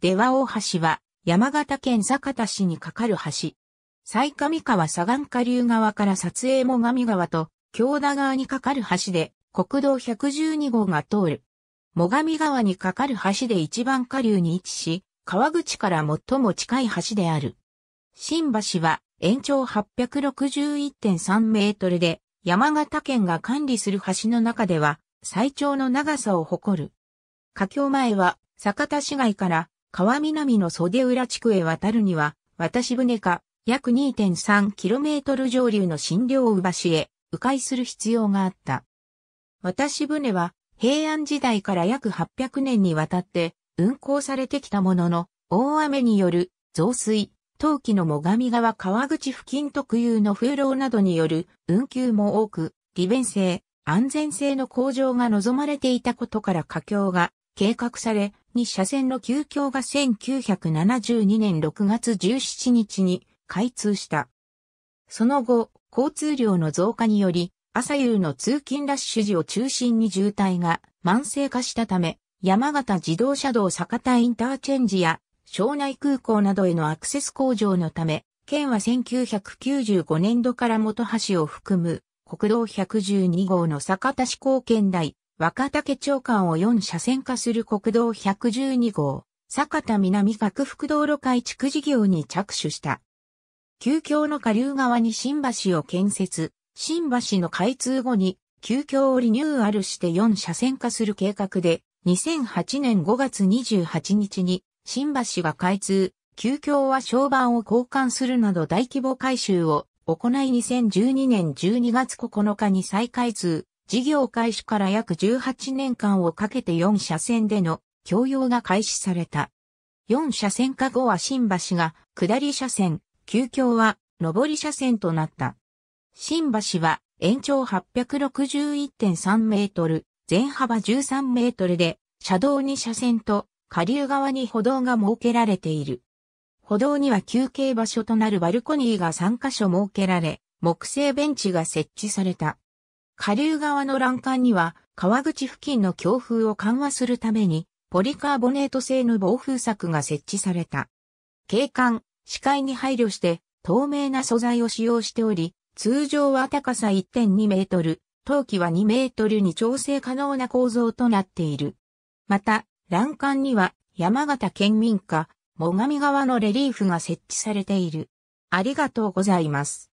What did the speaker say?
出羽大橋は山形県酒田市に架かる橋。最上川左岸下流側から撮影も上川と京田川に架かる橋で国道112号が通る。最上川に架かる橋で一番下流に位置し、川口から最も近い橋である。新橋は延長861.3メートルで山形県が管理する橋の中では最長の長さを誇る。架橋前は酒田市街から川南の袖浦地区へ渡るには、渡し船か、約 2.3km 上流の新領宇橋へ、迂回する必要があった。渡し船は、平安時代から約800年にわたって、運行されてきたものの、大雨による増水、陶器の最上川川口付近特有の風浪などによる運休も多く、利便性、安全性の向上が望まれていたことから佳境が計画され、2車線の急橋が1972年6月17日に開通した。その後、交通量の増加により、朝夕の通勤ラッシュ時を中心に渋滞が慢性化したため、山形自動車道坂田インターチェンジや庄内空港などへのアクセス向上のため、県は1995年度から元橋を含む国道112号の坂田市高圏内、若竹町間を4車線化する国道112号、坂田南学副道路改築事業に着手した。旧橋の下流側に新橋を建設、新橋の開通後に旧橋をリニューアルして4車線化する計画で、2008年5月28日に新橋が開通、旧橋は商板を交換するなど大規模改修を行い2012年12月9日に再開通、事業開始から約18年間をかけて4車線での共用が開始された。4車線化後は新橋が下り車線、急橋は上り車線となった。新橋は延長861.3メートル、全幅13メートルで、車道に車線と下流側に歩道が設けられている。歩道には休憩場所となるバルコニーが3カ所設けられ、木製ベンチが設置された。下流側の欄干には、川口付近の強風を緩和するために、ポリカーボネート製の防風柵が設置された。景観、視界に配慮して、透明な素材を使用しており、通常は高さ1.2メートル、陶器は2メートルに調整可能な構造となっている。また、欄干には、山形県民家、最上川のレリーフが設置されている。ありがとうございます。